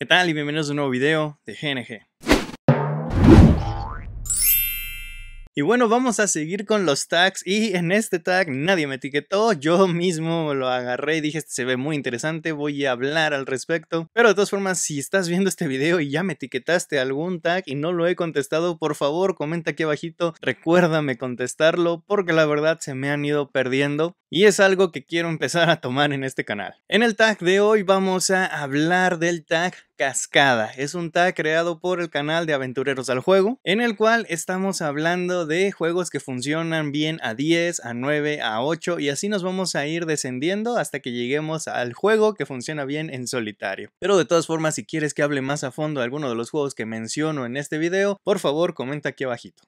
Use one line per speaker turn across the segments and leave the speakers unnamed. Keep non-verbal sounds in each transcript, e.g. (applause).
¿Qué tal y bienvenidos a un nuevo video de GNG? Y bueno, vamos a seguir con los tags y en este tag nadie me etiquetó, yo mismo lo agarré y dije, este se ve muy interesante, voy a hablar al respecto. Pero de todas formas, si estás viendo este video y ya me etiquetaste algún tag y no lo he contestado, por favor comenta aquí abajito, recuérdame contestarlo porque la verdad se me han ido perdiendo y es algo que quiero empezar a tomar en este canal. En el tag de hoy vamos a hablar del tag Cascada. Es un tag creado por el canal de Aventureros al Juego, en el cual estamos hablando de juegos que funcionan bien a 10, a 9, a 8 y así nos vamos a ir descendiendo hasta que lleguemos al juego que funciona bien en solitario. Pero de todas formas, si quieres que hable más a fondo de alguno de los juegos que menciono en este video, por favor comenta aquí abajito.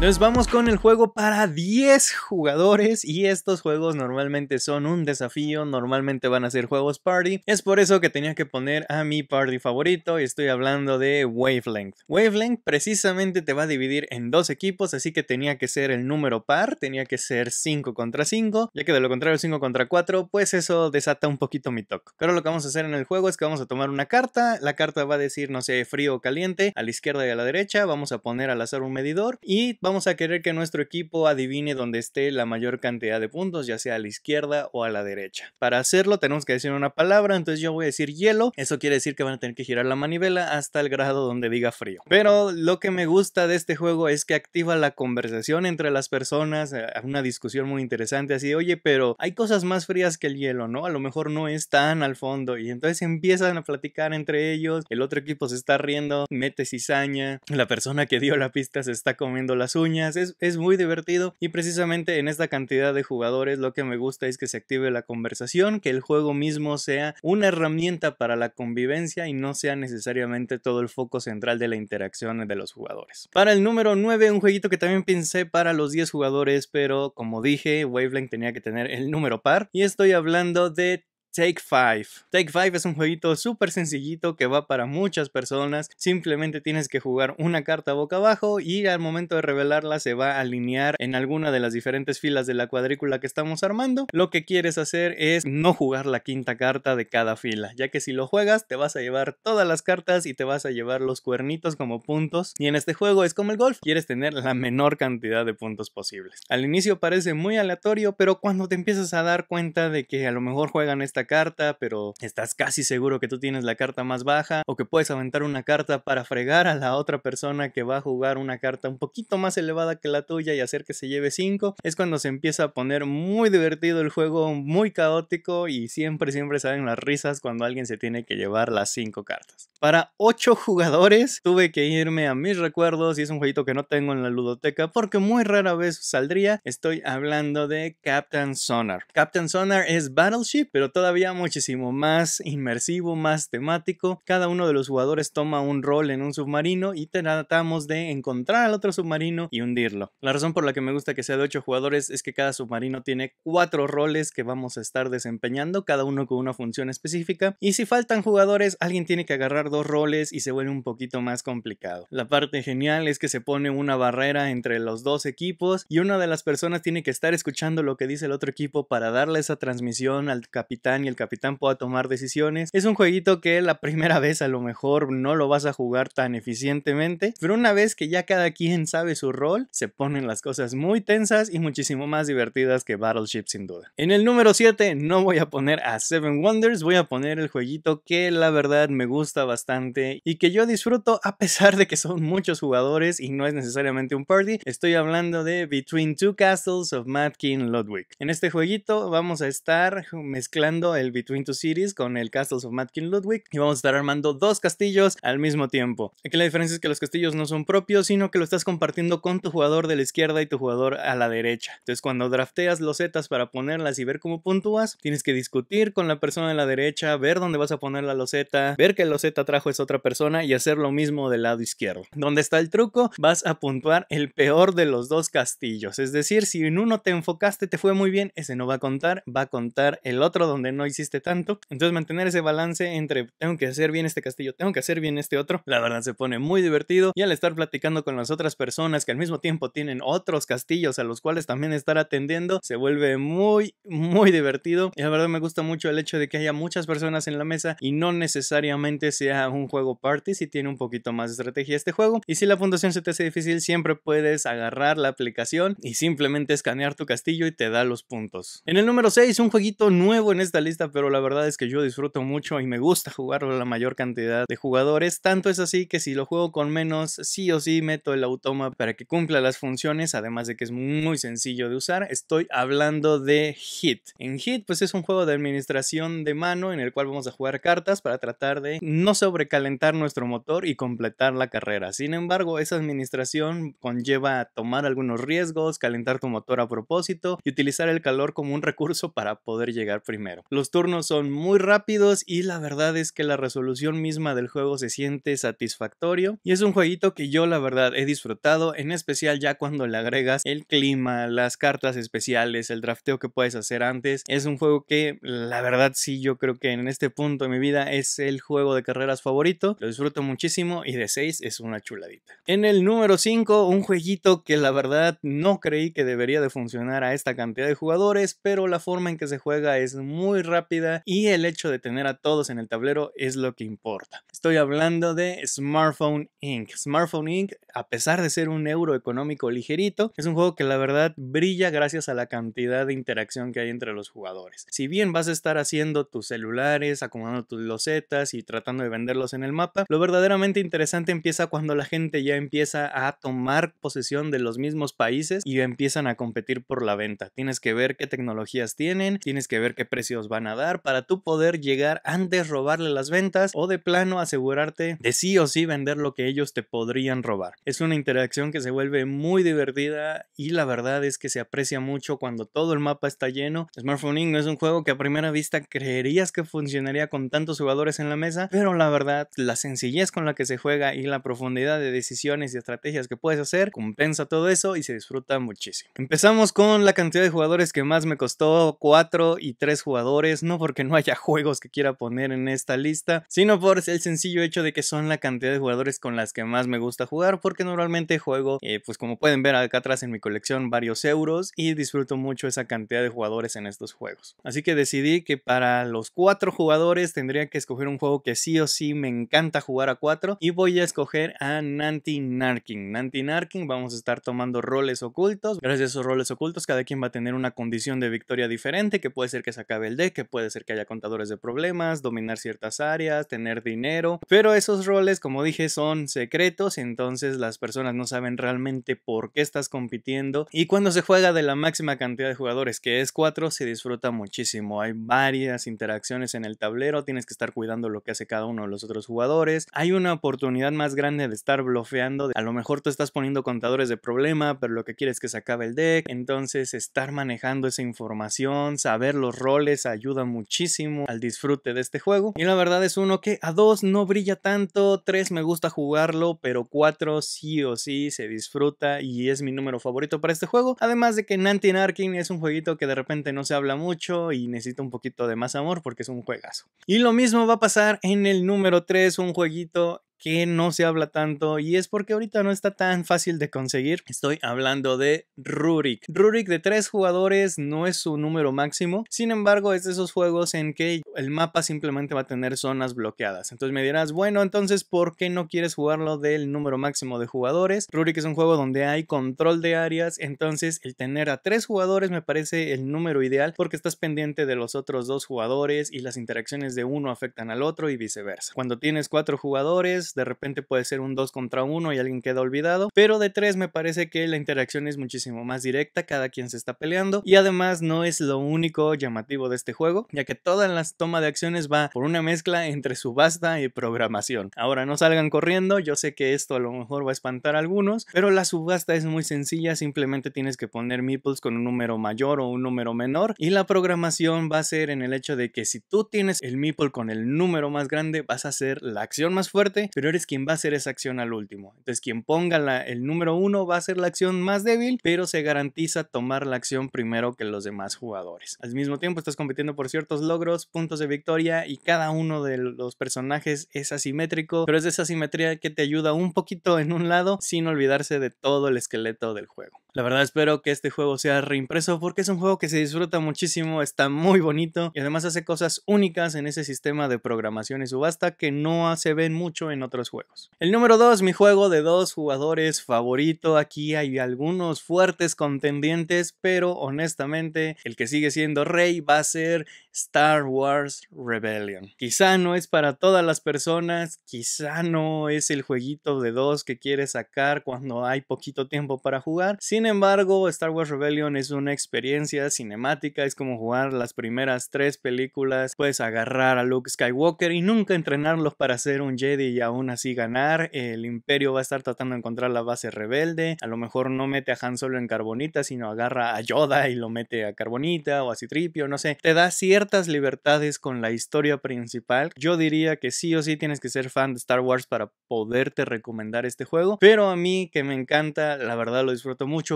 Nos vamos con el juego para 10 jugadores y estos juegos normalmente son un desafío, normalmente van a ser juegos party. Es por eso que tenía que poner a mi party favorito y estoy hablando de Wavelength. Wavelength precisamente te va a dividir en dos equipos, así que tenía que ser el número par, tenía que ser 5 contra 5, ya que de lo contrario 5 contra 4, pues eso desata un poquito mi toque. Pero lo que vamos a hacer en el juego es que vamos a tomar una carta, la carta va a decir, no sé, frío o caliente, a la izquierda y a la derecha, vamos a poner al azar un medidor y vamos a querer que nuestro equipo adivine dónde esté la mayor cantidad de puntos, ya sea a la izquierda o a la derecha. Para hacerlo tenemos que decir una palabra, entonces yo voy a decir hielo, eso quiere decir que van a tener que girar la manivela hasta el grado donde diga frío. Pero lo que me gusta de este juego es que activa la conversación entre las personas, eh, una discusión muy interesante así, oye, pero hay cosas más frías que el hielo, ¿no? A lo mejor no es tan al fondo y entonces empiezan a platicar entre ellos, el otro equipo se está riendo, mete cizaña, la persona que dio la pista se está comiendo la suya es, es muy divertido y precisamente en esta cantidad de jugadores lo que me gusta es que se active la conversación, que el juego mismo sea una herramienta para la convivencia y no sea necesariamente todo el foco central de la interacción de los jugadores. Para el número 9, un jueguito que también pensé para los 10 jugadores, pero como dije, Wavelength tenía que tener el número par y estoy hablando de Take 5. Take 5 es un jueguito súper sencillito que va para muchas personas. Simplemente tienes que jugar una carta boca abajo y al momento de revelarla se va a alinear en alguna de las diferentes filas de la cuadrícula que estamos armando. Lo que quieres hacer es no jugar la quinta carta de cada fila, ya que si lo juegas te vas a llevar todas las cartas y te vas a llevar los cuernitos como puntos. Y en este juego es como el golf, quieres tener la menor cantidad de puntos posibles. Al inicio parece muy aleatorio, pero cuando te empiezas a dar cuenta de que a lo mejor juegan esta carta, pero estás casi seguro que tú tienes la carta más baja, o que puedes aventar una carta para fregar a la otra persona que va a jugar una carta un poquito más elevada que la tuya y hacer que se lleve cinco es cuando se empieza a poner muy divertido el juego, muy caótico y siempre, siempre salen las risas cuando alguien se tiene que llevar las 5 cartas. Para ocho jugadores tuve que irme a mis recuerdos y es un jueguito que no tengo en la ludoteca porque muy rara vez saldría. Estoy hablando de Captain Sonar. Captain Sonar es Battleship, pero todas todavía muchísimo más inmersivo, más temático. Cada uno de los jugadores toma un rol en un submarino y tratamos de encontrar al otro submarino y hundirlo. La razón por la que me gusta que sea de ocho jugadores es que cada submarino tiene cuatro roles que vamos a estar desempeñando, cada uno con una función específica. Y si faltan jugadores, alguien tiene que agarrar dos roles y se vuelve un poquito más complicado. La parte genial es que se pone una barrera entre los dos equipos y una de las personas tiene que estar escuchando lo que dice el otro equipo para darle esa transmisión al capitán y el capitán pueda tomar decisiones. Es un jueguito que la primera (laughs) vez a lo mejor no lo vas a jugar tan eficientemente, pero una vez que ya cada quien sabe su rol, se ponen las cosas muy tensas y muchísimo más divertidas que Battleship sin duda. En el número 7 no voy a poner a Seven Wonders, voy a poner el jueguito que la verdad me gusta bastante y que yo disfruto a pesar de que son muchos jugadores y no es necesariamente un party. Estoy hablando de Between Two Castles of Mad King Ludwig. En este jueguito vamos a estar mezclando el Between Two Cities con el Castles of Mad Ludwig y vamos a estar armando dos castillos al mismo tiempo. Aquí la diferencia es que los castillos no son propios, sino que lo estás compartiendo con tu jugador de la izquierda y tu jugador a la derecha. Entonces cuando drafteas los para ponerlas y ver cómo puntúas, tienes que discutir con la persona de la derecha, ver dónde vas a poner la loseta, ver que la loseta trajo es otra persona y hacer lo mismo del lado izquierdo. Donde está el truco, vas a puntuar el peor de los dos castillos. Es decir, si en uno te enfocaste, te fue muy bien, ese no va a contar, va a contar el otro donde no no hiciste tanto. Entonces mantener ese balance entre tengo que hacer bien este castillo, tengo que hacer bien este otro, la verdad se pone muy divertido y al estar platicando con las otras personas que al mismo tiempo tienen otros castillos a los cuales también estar atendiendo, se vuelve muy, muy divertido. Y la verdad me gusta mucho el hecho de que haya muchas personas en la mesa y no necesariamente sea un juego party si tiene un poquito más de estrategia este juego. Y si la fundación se te hace difícil, siempre puedes agarrar la aplicación y simplemente escanear tu castillo y te da los puntos. En el número 6, un jueguito nuevo en esta lista pero la verdad es que yo disfruto mucho y me gusta (laughs) jugarlo la mayor cantidad de jugadores. Tanto es así que si lo juego con menos, sí o sí meto el automa para que cumpla las funciones, además de que es muy sencillo de usar. Estoy hablando de Hit. En Hit, pues es un juego de administración de mano en el cual vamos a jugar cartas para tratar de no sobrecalentar nuestro motor y completar la carrera. Sin embargo, esa administración conlleva tomar algunos riesgos, calentar tu motor a propósito y utilizar el calor como un recurso para poder llegar primero los turnos son muy rápidos y la verdad es que la resolución misma del juego se siente satisfactorio y es un jueguito que yo la verdad he disfrutado, en especial ya cuando le agregas el clima, las cartas especiales, el drafteo que puedes hacer antes. Es un juego que la verdad sí yo creo que en este punto de mi vida es el juego de carreras favorito, lo disfruto muchísimo y de 6 es una chuladita. En el número 5, un jueguito que la verdad no creí que debería de funcionar a esta cantidad de jugadores, pero la forma en que se juega es muy rápida y el hecho de tener a todos en el tablero es lo que importa. Estoy hablando de Smartphone Inc. Smartphone Inc., a pesar de ser un euro económico ligerito, es un juego que la verdad brilla gracias a la cantidad de interacción que hay entre los jugadores. Si bien vas a estar haciendo tus celulares, acomodando tus losetas y tratando de venderlos en el mapa, lo verdaderamente interesante empieza cuando la gente ya empieza a tomar posesión de los mismos países y empiezan a competir por la venta. Tienes que ver qué tecnologías tienen, tienes que ver qué precios van a dar para tú poder llegar antes, robarle las ventas o de plano asegurarte de sí o sí vender lo que ellos te podrían robar. Es una interacción que se vuelve muy divertida y la verdad es que se aprecia mucho cuando todo el mapa está lleno. Smartphone no es un juego que a primera vista creerías que funcionaría con tantos jugadores en la mesa, pero la verdad, la sencillez con la que se juega y la profundidad de decisiones y estrategias que puedes hacer compensa todo eso y se disfruta muchísimo. Empezamos con la cantidad de jugadores que más me costó, 4 y 3 jugadores no porque no haya (laughs) juegos que quiera poner en esta lista, sino por el sencillo hecho de que son la cantidad de jugadores con las que más me gusta jugar, porque normalmente juego, eh, pues como pueden ver acá atrás en mi colección, varios euros y disfruto mucho esa cantidad de jugadores en estos juegos. Así que decidí que para los cuatro jugadores tendría que escoger un juego que sí o sí me encanta jugar a cuatro y voy a escoger a Nanti Narking. Nanti Narking, vamos a estar tomando roles ocultos. Gracias a esos roles ocultos, cada quien va a tener una condición de victoria diferente, que puede ser que se acabe el deck que puede ser que haya contadores de problemas, dominar ciertas áreas, tener dinero, pero esos roles, como dije, son secretos, entonces las personas no saben realmente por qué estás compitiendo y cuando se juega de la máxima cantidad de jugadores, que es 4, se disfruta muchísimo. Hay varias interacciones en el tablero, tienes que estar cuidando lo que hace cada uno de los otros jugadores. Hay una oportunidad más grande de estar bloqueando A lo mejor tú estás poniendo contadores de problema, pero lo que quieres es que se acabe el deck. Entonces, estar manejando esa información, saber los roles, ayuda muchísimo al disfrute de este juego. Y la verdad es uno que a dos no brilla tanto, Tres me gusta jugarlo, pero cuatro sí o sí se disfruta y es mi número favorito para este juego. Además de que Nantin es un jueguito que de repente no se habla mucho y necesita un poquito de más amor porque es un juegazo. Y lo mismo va a pasar en el número 3, un jueguito que no se habla tanto y es porque ahorita no está tan fácil de conseguir. Estoy hablando de Rurik. Rurik de tres jugadores no es su número máximo, sin embargo es de esos juegos en que el mapa simplemente va a tener zonas bloqueadas. Entonces me dirás, bueno, entonces ¿por qué no quieres jugarlo del número máximo de jugadores? Rurik es un juego donde hay control de áreas, entonces el tener a tres jugadores me parece el número ideal porque estás pendiente de los otros dos jugadores y las interacciones de uno afectan al otro y viceversa. Cuando tienes cuatro jugadores, de repente puede ser un 2 contra 1 y alguien queda olvidado, pero de 3 me parece que la interacción es muchísimo más directa, cada quien se está peleando y además no es lo único llamativo de este juego, ya que toda la toma de acciones va por una mezcla entre subasta y programación. Ahora no salgan corriendo, yo sé que esto a lo mejor va a espantar a algunos, pero la subasta es muy sencilla, simplemente tienes que poner meeples con un número mayor o un número menor y la programación va a ser en el hecho de que si tú tienes el meeple con el número más grande vas a hacer la acción más fuerte, pero es quien va a hacer esa acción al último. Entonces, quien ponga el número uno va a ser la acción más débil, pero se garantiza tomar la acción primero que los demás jugadores. Al mismo tiempo, estás compitiendo por ciertos logros, puntos de victoria y cada uno de los personajes es asimétrico, pero es esa asimetría que te ayuda un poquito en un lado sin olvidarse de todo el esqueleto del juego. La verdad espero que este juego sea reimpreso porque es un juego que se disfruta muchísimo, está muy bonito y además hace cosas únicas en ese sistema de programación y subasta que no se ven mucho en otros juegos. El número 2, mi juego de dos jugadores favorito, aquí hay algunos fuertes contendientes, pero honestamente el que sigue siendo rey va a ser Star Wars Rebellion. Quizá no es para todas las personas, quizá no es el jueguito de dos que quieres sacar cuando hay poquito tiempo para jugar, sin embargo, Star Wars Rebellion es una experiencia cinemática, es como jugar las primeras tres películas, puedes agarrar a Luke Skywalker y nunca entrenarlos para ser un Jedi y aún así ganar. El imperio va a estar tratando de encontrar la base rebelde, a lo mejor no mete a Han Solo en carbonita, sino agarra a Yoda y lo mete a carbonita o a Citripio, no sé. Te da ciertas libertades con la historia principal. Yo diría que sí o sí tienes que ser fan de Star Wars para poderte recomendar este juego, pero a mí que me encanta, la verdad lo disfruto mucho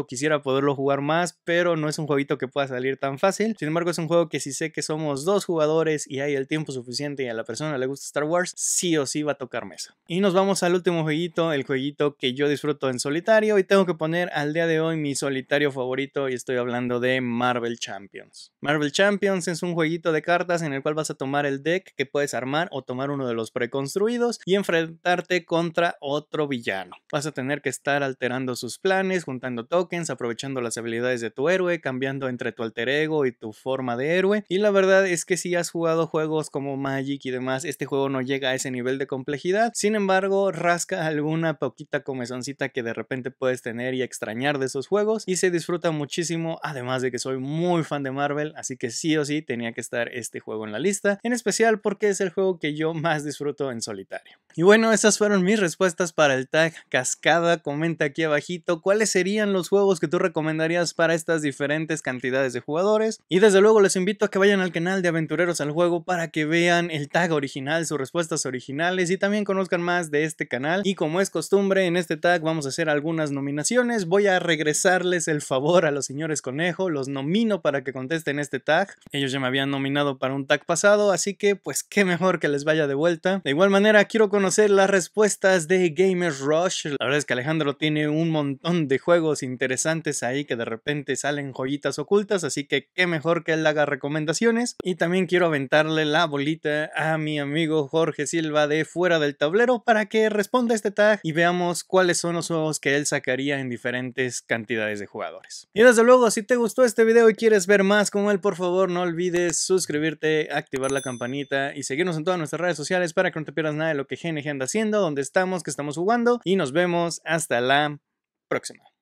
quisiera poderlo jugar más, pero no es un jueguito que pueda salir tan fácil. Sin embargo, es un juego que si sé que somos dos jugadores y hay el tiempo suficiente y a la persona le gusta Star Wars, sí o sí va a tocar mesa. Y nos vamos al último jueguito, el jueguito que yo disfruto en solitario y tengo que poner al día de hoy mi solitario favorito y estoy hablando de Marvel Champions. Marvel Champions es un jueguito de cartas en el cual vas a tomar el deck que puedes armar o tomar uno de los preconstruidos y enfrentarte contra otro villano. Vas a tener que estar alterando sus planes, juntando todo aprovechando las habilidades de tu héroe, cambiando entre tu alter ego y tu forma de héroe. Y la verdad es que si has jugado juegos como Magic y demás, este juego no llega a ese nivel de complejidad. Sin embargo, rasca alguna poquita comezoncita que de repente puedes tener y extrañar de esos juegos y se disfruta muchísimo, además de que soy muy fan de Marvel, así que sí o sí tenía que estar este juego en la lista, en especial porque es el juego que yo más disfruto en solitario. Y bueno, esas fueron mis respuestas para el tag Cascada. Comenta aquí abajito cuáles serían los juegos que tú recomendarías para estas diferentes cantidades de jugadores. Y desde luego les invito a que vayan al canal de Aventureros al Juego para que vean el tag original, sus respuestas originales y también conozcan más de este canal. Y como es costumbre, en este tag vamos a hacer algunas nominaciones. Voy a regresarles el favor a los señores Conejo, los nomino para que contesten este tag. Ellos ya me habían nominado para un tag pasado, así que pues qué mejor que les vaya de vuelta. De igual manera, quiero conocer las respuestas de Gamers Rush. La verdad es que Alejandro tiene un montón de juegos interesantes interesantes ahí que de repente salen joyitas ocultas, así que qué mejor que él haga recomendaciones. Y también quiero aventarle la bolita a mi amigo Jorge Silva de Fuera del Tablero para que responda este tag y veamos cuáles son los juegos que él sacaría en diferentes cantidades de jugadores. Y desde luego, si te gustó este video y quieres ver más como él, por favor no olvides suscribirte, activar la campanita y seguirnos en todas nuestras redes sociales para que no te pierdas nada de lo que GNG anda haciendo, donde estamos, que estamos jugando y nos vemos hasta la próxima.